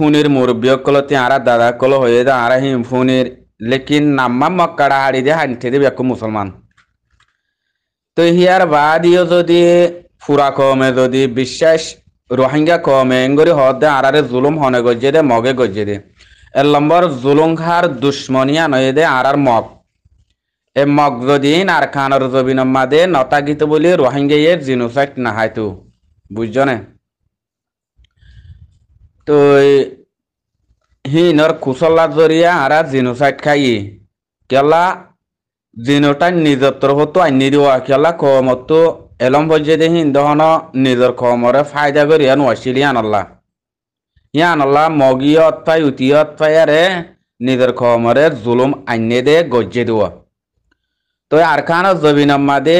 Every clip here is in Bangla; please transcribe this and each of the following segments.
ಫೋನಿರ್ কলতে আরা দাদা কল হয়ে যা ಆರ হিম ಫೋನಿರ್ লেকিন নাম্মা মক্কাড়া দিয়ে হানতে দেবে একু মুসলমান তো হিয়ার বাদিও যদি ফুরা কমে যদি বিশ্বাস রোহিঙ্গা কমে এঙ্গরি হদে আরারে জুলুম হনে গজ্জে দে মগে গজ্জে দে এর লম্বর জুলুম খার দুশ্মনিয়া নয়ে দে আরার মগ এ মগ যদি আর খানর জবিনম্মা দে গীত বলি রোহিঙ্গাইয়ের জিনুসাইট নাহাইতু বুঝজনে তো হিনর কুশলার জরিয়া হারা জিনোসাইড খাই কেলা জিনোটাই নিজত্র হতো আই নিরোয়া কেলা কমতো এলম বজে দে হিন দহন নিজর কমরে ফায়দা করি আন ওয়াসিলি আনল্লা ইয়ানল্লা মগি অতফাই উতি অতফাই আরে নিজের খমরে জুলুম আইনে দে গজ্জে দেওয়া তো আর খান জবিন মাদে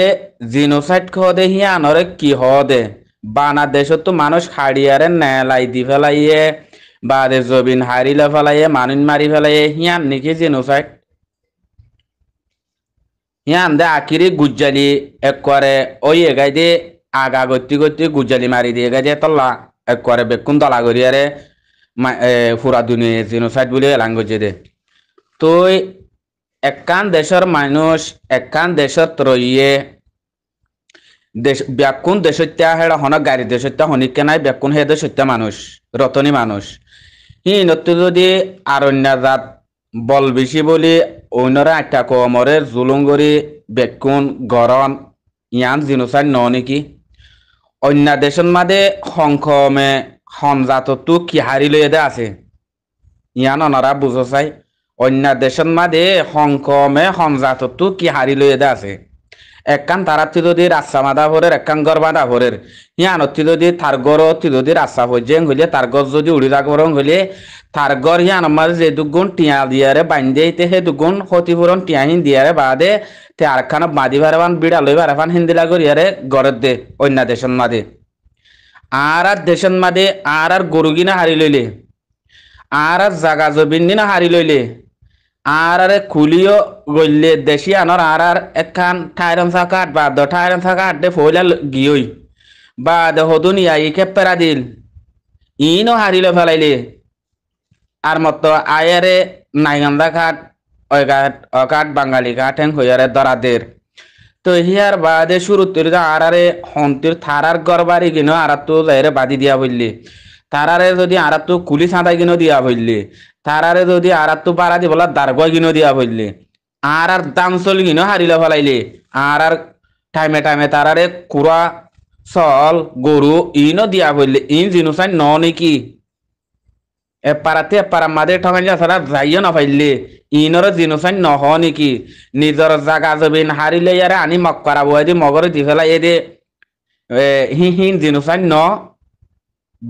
জিনোসাইড খ দে হিয়ানরে কি হ দে বাংলাদেশ তো মানুষ হারিয়ারে নেলাই দি ফেলাইয়ে বাদে জবিন হারিলে ফেলাইয়ে মানুষ মারি ফেলাইয়ে হিয়ান নিখি জেনোসাইড হিয়ান দে আখিরি গুজ্জালি এক করে ওই এগাই দিয়ে আগা গতি গতি গুজ্জালি মারি দিয়ে এগাই দিয়ে তল্লা এক করে বেকুন তলা করিয়ারে ফুরা দুনিয়া জেনোসাইড বলে গজে দে তুই একখান দেশের মানুষ একখান দেশত রইয়ে দেশ ব্যাকুণ দেশত্যা হেড়া হনক গাড়ি দেশত্যা হনিকে নাই ব্যাকুণ হে দেশত্যা মানুষ রতনী মানুষ হি নতু যদি জাত বল বেশি বলি অন্যরা একটা কমরে জুলুঙ্গরি বেকুন গরম ইয়ান জিনুসার ন নেকি অন্য দেশন মাদে সংখমে হমজাততো কিহারি লই এদে আছে ইয়ান অনরা বুঝো চাই অন্য দেশন মাদে সংখমে হমজাততো কিহারি লই এদে আছে একখান তারা যদি রাস্তা মাদা ভরের একখান গড় বাঁধা ভরের ইয়ান যদি তার গড় অতি যদি রাস্তা ভজেং হইলে তার গড় যদি উড়ি রাখবরং হইলে তার গড় ইয়ান আমার যে দুগুণ টিয়া দিয়ারে বান্ধে তে সে দুগুণ ক্ষতিপূরণ টিয়াহীন হিন দিয়ারে দে তে আর খান বাঁধি ভারবান বিড়া লই ভারবান হিন্দিলা করিয়ারে গড়ের দে অন্য দেশন মাদে আর আর দেশন মাদে আর আর গরুগিনা হারি লইলে আর আর জাগা জবিন দিনা হারি লইলে আর আরে খুলিও গলিয়ে দেশি আনর আর আর একখান ঠাইরম কাঠ বা দ ঠাইরম সাকাট দে ফইলা গিয়োই বা দে হদুন ইয়াই কেপেরা দিল ইনো হারিল ফেলাইলে আর মত আয়ারে নাইগান্দা ঘাট ওই ঘাট অঘাট বাঙালি ঘাট হ্যাং হইয়ারে দরাদের তো হিয়ার বাদে শুরু তুই আর আরে হন্তির থারার গরবারি কিনো আর তো বাদি দিয়া বললি তারারে যদি আরাতু কুলি সাঁদা কিনো দিয়া ভরলি তারারে যদি আরাতু পারা দি বলা দার্গ কিনো দিয়া ভরলি আর আর দামসল কিনো হারিলে ফলাইলি আর আর টাইমে টাইমে তারারে কুড়া সল গরু ইনো দিয়া ভরলি ইন জিনুসাই ন নাকি এপারাতে এপারা মাদে ঠকান সারা যাইও না পাইলি ইনর জিনুসাই নহ নাকি নিজর জাগা জমিন হারিলে ইয়ারে আনি মক করাবো দি মগর দি ফেলাই এ দে হিন জিনুসাই ন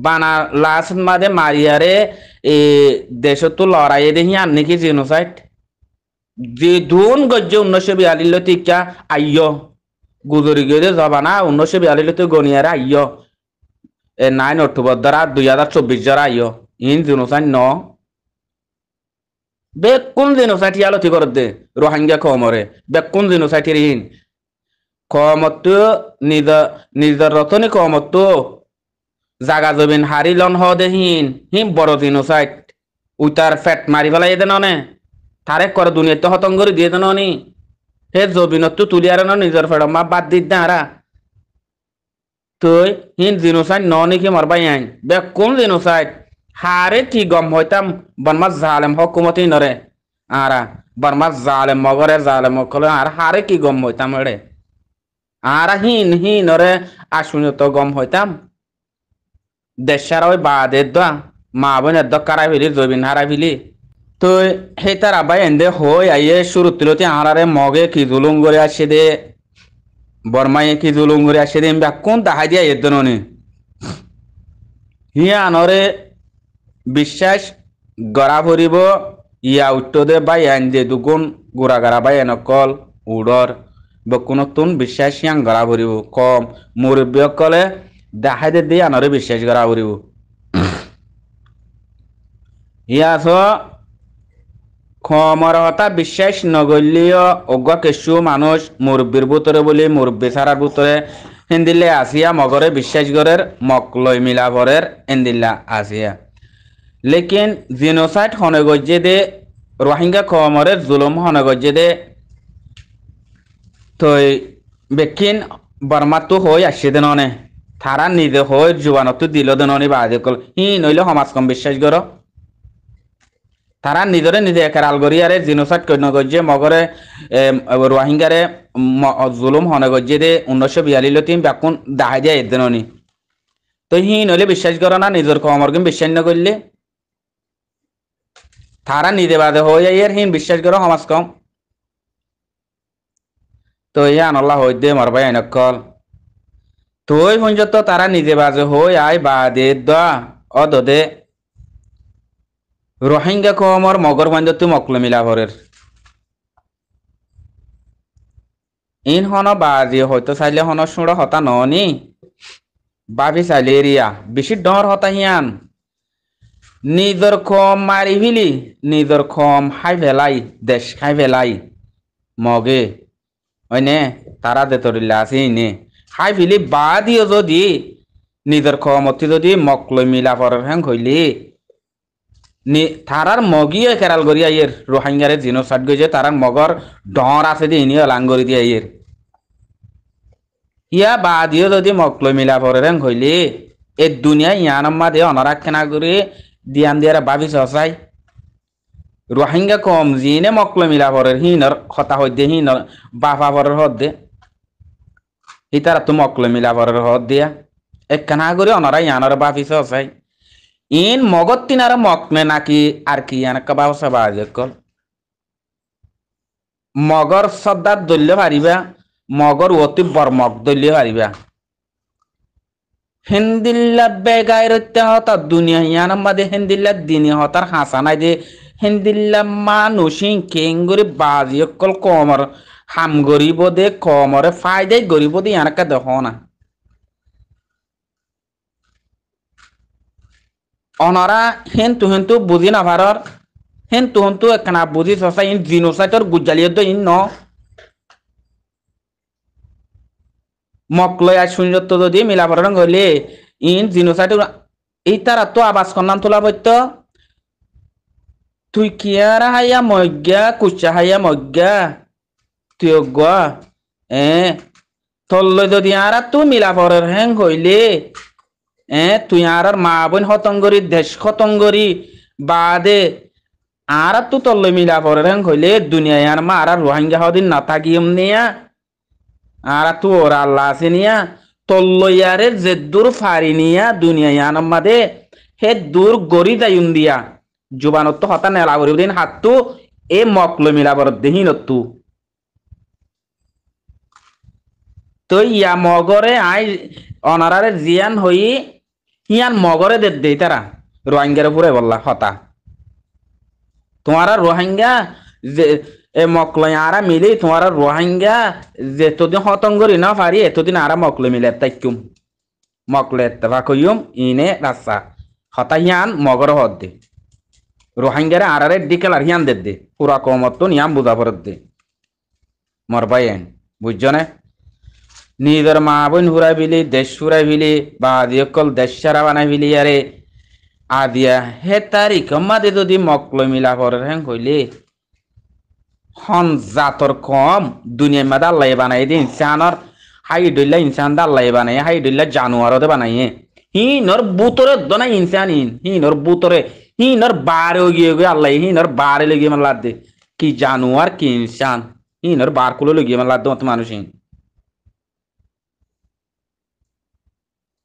বানা লাশ মাদে মারিয়ারে এ দেশ তো লড়াইয়ে দেখি আর নাকি জেনোসাইড যে দুন গজ্য উনিশশো বিয়াল্লিল টিকা আইয় গুজরি গিয়ে জবানা উনিশশো বিয়াল্লিল তো গনিয়ারে আইয় এ নাইন অক্টোবর দুই হাজার চব্বিশ দ্বারা আইয় ইন জেনোসাইড ন বেকুন জেনোসাইড ইয়ালতি করে দে রোহিঙ্গা কমরে বেকুন জেনোসাইড ইন কমত নিজ নিজের রতনে কমত জাগা জমিন হারি লন হিন হিম বড় দিন উই তার ফ্যাট মারি ফেলাই দেন অনে তারে করে দুনিয়াতে হতং করে দিয়ে দেন অনি হে জমিনতো তুলি আর নিজের ফেড়মা বাদ দি দাঁড়া তুই হিন জিনোসাইড ন নিকি মরবাই আইন বে কোন জিনোসাইড হারে কি গম হইতাম বনমা জালেম হকুমতি নরে আরা বনমা জালেম মগরে জালেম কলে আর হারে কি গম হইতাম রে আর হিন হিন রে আসুন তো গম হইতাম দেশার ওই বাদের দোয়া মা বোনের দো কারা ফিলি জবিন হারা ফিলি তো হে তার আবাই এন্দে হই আইয়ে শুরু তুলতে হারারে মগে কি জুলুম করে আসে দে বর্মায়ে কি জুলুম করে আসে দে কোন দাহাই দিয়া এর দননে হিয়া আনরে বিশ্বাস গড়া ভরিব ইয়া দে বাই আইন যে দুগুণ গোড়া গড়া বাই এনকল উড়র বকুনতুন বিশ্বাস ইয়াং গড়া ভরিব কম মুরব্বীসকলে দেখাই দে দিয়ে আনারে বিশ্বাস করা করিব ইয়াস খমর বিশ্বাস নগলীয় অজ্ঞ কিছু মানুষ মুরব্বীর বুতরে বলি মুরব্বী সারার বুতরে হিন্দিল্লে আসিয়া মগরে বিশ্বাসগরের মিলা মিলাভরের হিন্দিল্লা আসিয়া লেকিন জিনোসাইড হনগজ্জে দে রোহিঙ্গা খমরের জুলুম হনগজ্জে দে তই বেকিন বর্মাতো হয়ে আসছে দেনে থারা নিজে হয়ে জুবানতো দিল দননি বাজে কল ই নইলে সমাজ কম বিশ্বাস গর তারা নিজরে নিজে একের আলগরিয়ারে জিনোসাইড কন্য গজ্জে মগরে রোহিঙ্গারে জুলুম হনে গজ্জে দে উনিশশো বিয়াল্লিশ তিন ব্যাকুন দাহাই যায় এদিননি তো হি নইলে বিশ্বাস গর না নিজের কমর কিন বিশ্বাস না করলে তারা নিজে বাদে হয়ে যায় হিন বিশ্বাস গর সমাজ কম তো ইয়া আনল্লাহ হইদে ভাই এনেকল তৈ পর্যন্ত তারা নিজে বাজে হই আই বাদে দা অদদে রোহিঙ্গা কমর মগর মকল মকলমিলা ভরের ইন হন বাজি হয়তো চাইলে হন সুড় হতা ননি বাবি চাইলে এরিয়া বেশি ডর হতা হিয়ান নিজর কম মারি ভিলি নিজর কম হাই ভেলাই দেশ খাই ভেলাই মগে ওই নে তারা দে তরিল্লা আছে ইনে খাই ফেলি বা দিও যদি নিজের ক্ষমতি যদি মক মিলা পরের হেং হইলি নি তারার মগিয়ে কেরাল করি আইয়ের রোহিঙ্গারে জিনো সাট গেছে তারার মগর ডর আছে দি ইনিও লাঙ্গরি দিয়ে আইয়ের ইয়া বা দিও যদি মক মিলা পরের হেং হইলি এ দুনিয়া ইয়ান আম্মা দিয়ে অনরাগ কেনা করে দিয়ান দিয়ারা বাবি অসাই রোহিঙ্গা কম জিনে মকল মিলা পরের হিনর হতা হইতে হিনর বাফা পরের দে ইতারা তো মকলে মিলাবরের হদ দিয়া এক কানা করে অনারা ইয়ানোর বাফিস আসাই ইন মগত তিনার মকমে নাকি আর কি ইয়ান কাবাও সাবা কল মগর সদ্দা দল্য পারিবা মগর অতি বর্মক দল্য পারিবা হিন্দিল্লা বেগাই রত্যা হতা দুনিয়া ইয়ান মাদে হিন্দিল্লা দিনে হতার হাসানাই দে হিন্দিল্লা মানুষ কেঙ্গুরি বাজিয়ে কল কমর হাম গরিব দে কমরে ফায়দাই গরিব দে কা দেখো না অনরা হেন তু হেন তু বুঝি না ভারর হেন তু হেন তু একনা বুঝি সসা ইন জিনো সাইটর গুজালিয়ে দো ইন ন মকলয় আর শূন্যত্ব যদি মিলা মিলাবরণ গলে ইন জিনো সাইটর এই তারা তো আবাস কন্যান তোলা বৈত তুই কিয়ারা হাইয়া মজ্ঞা কুচা হাইয়া মজ্ঞা তুই গা হ্যাঁ তল্লই যদি আর তুই মিলা পরের হ্যাং হইলে হ্যাঁ তুই আর আর মা বোন হতঙ্গরি দেশ হতঙ্গরি বাদে আর তু তল্লই মিলা পরের হ্যাং হইলে দুনিয়ায় আর মা আর রোহিঙ্গা হদিন না থাকিম নিয়া আর তু ওর আল্লাহ আছে নিয়া তল্লইয়ারে যে দূর ফারি নিয়া দুনিয়ায় আনমাদে হে দূর গরি দায়ুন দিয়া জুবানত হতা নেলা করিব দিন হাত তু এ মকল মিলাবর দেহিনত্তু তো ইয়া মগরে আই অনারারে জিয়ান হই ইয়ান মগরে দে দেই তারা রোহিঙ্গার উপরে বললা হতা তোমারা রোহিঙ্গা যে এ মকলই আরা মিলি তোমারা রোহিঙ্গা যে তোদিন করি না পারি এতদিন আরা মকল মিলে তাইকুম মকলে এত্তেফা কইম ইনে রাস্তা হতা ইয়ান মগর হত দে রোহিঙ্গারে আরারে ডিকেলার হিয়ান দে দে পুরা কমত নিয়াম বুঝা পর দে মর ভাই বুঝছ না নিজের মা বোন হুরাই ফিলি দেশ হুরাই ফিলি বা অকল দেশ সারা বানাই ফিলি আরে আদিয়া হে তার ইকমাতে যদি মকল মিলা পর হ্যাং কইলি হন জাতর কম দুনিয়া মা দাল্লাই বানাই দে ইনসানর হাইডুল্লা ইনসান দাল্লাই বানাই জানুয়ার দে বানাই হি নর বুতরে দনা ইনসান ইন হি নর বুতরে হি নর বারে গিয়ে গিয়ে আল্লাহ হি নর বারে লাগিয়ে মাল্লাদ দে কি জানুয়ার কি ইনসান হি নর বারকুলো লাগিয়ে মাল্লাদ দে মানুষ ইন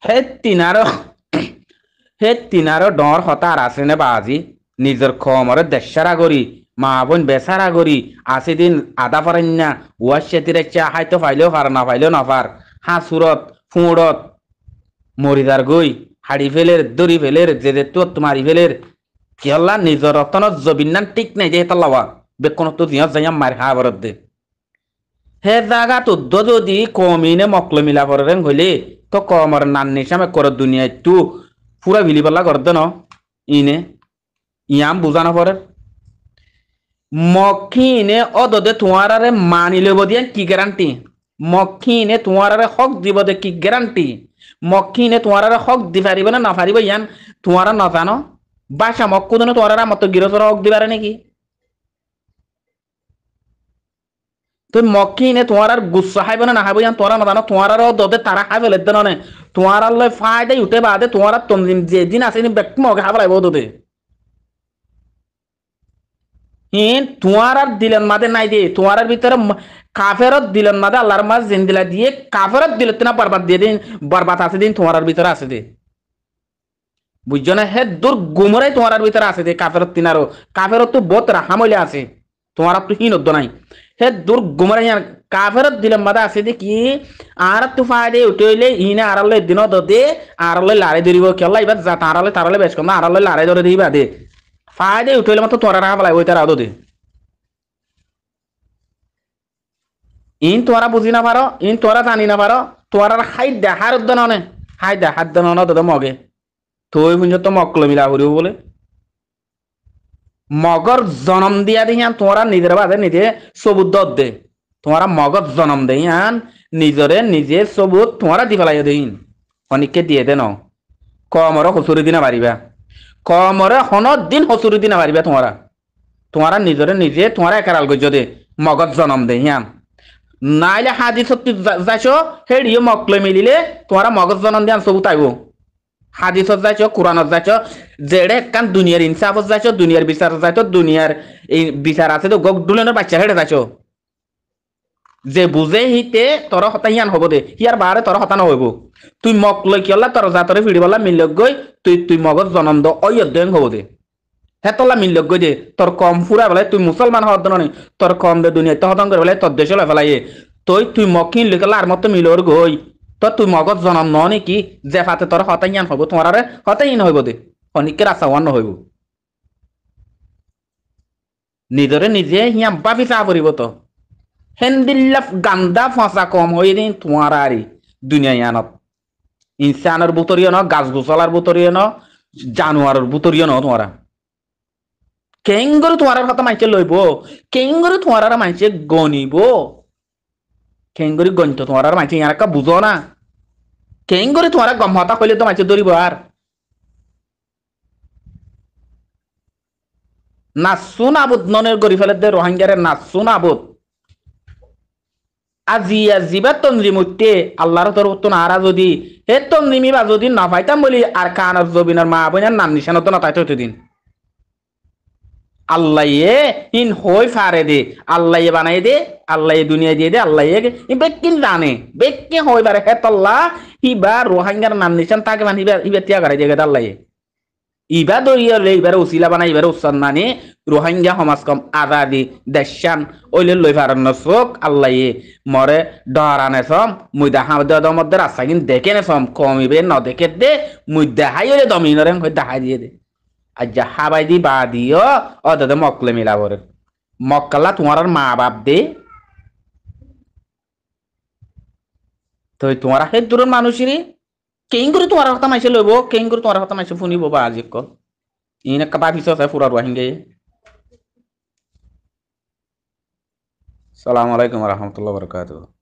সেই তিনাৰ সেই তিনাৰ ডৰ হতাৰ আছেনে বা আজি নিজৰ খমৰে দেশাৰা কৰি মা বোন বেচারা করি আশি দিন আদা পারেন না ওয়ার সেতিরে চা হাইতো পাইলেও পার না পাইলেও না পার হাঁসুরত ফুঁড়ত মরিদার গই হাড়ি ফেলের দড়ি ফেলের যে যে তোর মারি ফেলের কেলা নিজৰ রতনত জবিন নান ঠিক নাই যে হেতা লওয়া বেকন তো জিয়া যাইয়া মার হা বরত দে হে জাগা তো যদি কমিনে মকল মিলা পরে হইলে তো কমর নান্নি সামে কর দুনিয়ায় তু পুরা পাল্লা করতে ন ইনে ইয়াম বুঝানো পরে মক্ষিনে অদদে তোমারারে মানি লব দিয়ে কি গ্যারান্টি মক্ষিনে তোমারারে হক দিব দে কি গ্যারান্টি মক্ষিনে তোমারারে হক দি পারিব না না পারিব ইয়ান তোমার না জানো বাসা মক্কুদনে তোমারা মতো গিরসর হক দিবারে নাকি তুমি মকি নে তোমার আর গুসা হাইব না হাইব যান তোমার মাদানো তোমার আর দদে তারা হাইব লেদ দেন নে তোমার আর লয় ফাইডাই উঠে বাদে তোমার আর তমজিম যে দিন আছে নি বেক মগে হাইব লাইব দদে ইন তোমার আর দিলেন মাদে নাই দে তোমার আর ভিতরে কাফেরত দিলেন মাদে আল্লাহর মাজ জিন্দিলা দিয়ে কাফেরত দিল না বরবাদ দিয়ে দিন বরবাদ আছে দিন তোমার আর ভিতরে আছে দে বুঝছো না হে দূর গুমরাই তোমার আর ভিতরে আছে দে কাফেরত তিনারও কাফেরত তো বত রাহামলে আছে তোমার আর তো হীন নাই হে দূর গুমরা কাফের দিলে মাদা আছে যে কি আর তু দে উঠইলে ইনে আড়ালে দিন দে আড়ালে লারে ধরিব খেলা এবার যা তারালে তারালে বেশ কম আড়ালে লারে ধরে দিবা দে ফায় দে মতো তোরা রাখা পালাই ওই তারা দে ইন তোরা বুঝি না পারো ইন তোরা জানি না পারো তোরার হাই দেহার উদ্যান অনে হাই দেখার উদ্যান অনে মগে তুই পুঞ্জ তো মকলো মিলা করিব বলে মগর জনম দিয়া দিহান তোমরা নিজের বাদে নিজে সবুত দে তোমরা মগজ জনম দেহান নিজরে নিজে সবুত তোমরা দিব পেলাই দিন অনেককে দিয়ে দেন কমর হসুরি দিনা পারিবা কমরে হন দিন হসুরি দিনা পারিবা তোমরা তোমরা নিজরে নিজে তোমরা একারাল গজ্য দে মগজ জনম দেহান নাইলে হাজি সত্যি যাইছ হেড়িয়ে মকলে মিলিলে তোমরা মগজ জনম দিয়ান সবুত আইব হাদিসত যাইছ কোরআন যাইছ যেড়ে কান দুনিয়ার ইনসাফ যাইছ দুনিয়ার বিচার যাইছ দুনিয়ার এই বিচার আছে তো গক দুলেনের বাচ্চা হেঁটে যাইছ যে বুঝে হিতে তর হতা হিয়ান হব দে হিয়ার বাহারে তর হতা নহব তুই মগ লৈ কিয়লা তর জাতরে ফিড়িবলা মিলক গৈ তুই তুই মগজ জনন্দ অই অধ্যয়ন হব দে হেতলা মিলক গৈ দে তোর কম ফুরা বলে তুই মুসলমান হওয়ার দন তোর কম দে দুনিয়া তহতঙ্গের বলে তোর দেশ লাই ফেলাইয়ে তুই তুই মকিন লিখলা আর মতো মিলর গই তো তুই মগজ জনম ন নেকি যে তোর হতাইয়ান হব তোমার আরে হতাইন হইব দে শনিকের আশাওয়ান হইব নিজরে নিজে হিয়া বাবি চা পরিব তো হেন্দিল্লাফ গান্দা ফসা কম হয়ে দিন তোমার আরি দুনিয়া ইয়ানত ইনসানের বুতরিয় ন গাছ গোসলার বুতরিয় ন জানুয়ারের বুতরিয় ন তোমারা কেঙ্গর তোমার কথা মাইছে লইব কেঙ্গর তোমার মাইছে গণিব কেঙ্গুরি গঞ্চ তোমার আর মাইছে ইয়ারকা বুঝো না কেঙ্গুরি তোমার গম্ভতা কইলে তো মাইছে ধরিব আর নাচুন আবুদ ননের গড়ি ফেলে দে রোহাঙ্গারে নাচুন আবুদ আজি আজিবা তঞ্জিমুতে আল্লাহর তরফতন আরা যদি হে তঞ্জিমি বা যদি না পাইতাম বলি আর কান জবিনের মা বোনের নাম নিশানত না তাই দিন আল্লাহয়ে ইন হই ফারে দে আল্লাহয়ে বানাই দে আল্লাহয়ে দুনিয়া দিয়ে দে আল্লাহয়ে বেকিন জানে বেককে হই বারে হেতল্লা হিবা রোহাঙ্গার নাম নিছেন তাকে মানে হিবা হিবা তিয়া গাড়ি দিয়ে আল্লাহয়ে ইবা দরিয়া লে ইবারে উচিলা বানাই ইবারে উচ্চান মানে রোহাঙ্গা সমাজ কম আজাদি দেশান ওইলে লই ফারন নসক আল্লাহয়ে মরে ডরানে সম মুইদা হামদা দমদ্দার আসা কিন দেখে নে সম কমিবে ন দেখে দে মুইদা হাই ওলে দমিনরে হই দাহাই দিয়ে দে আজ্জা দি বা দিও অ দাদা মকলে মিলাবর মক্কালা তোমার আর মা বাপ দে তো তোমার সেই দূরের মানুষের কেইন করে তোমার কথা মাইছে লইব কেইন করে তোমার কথা মাইছে শুনিব বা আজি কল ইনে কাবা পিছ আছে ফুরা রোহিঙ্গে সালাম আলাইকুম রহমতুল্লাহ বরকাত